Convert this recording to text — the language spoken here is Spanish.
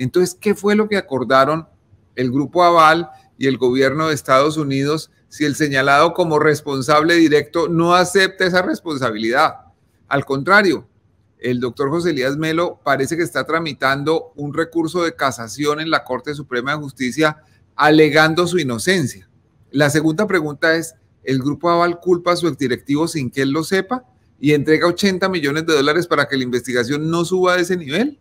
Entonces, ¿qué fue lo que acordaron el grupo Aval y el gobierno de Estados Unidos si el señalado como responsable directo no acepta esa responsabilidad? Al contrario, el doctor José Elías Melo parece que está tramitando un recurso de casación en la Corte Suprema de Justicia alegando su inocencia. La segunda pregunta es, ¿el grupo Aval culpa a su exdirectivo sin que él lo sepa y entrega 80 millones de dólares para que la investigación no suba a ese nivel?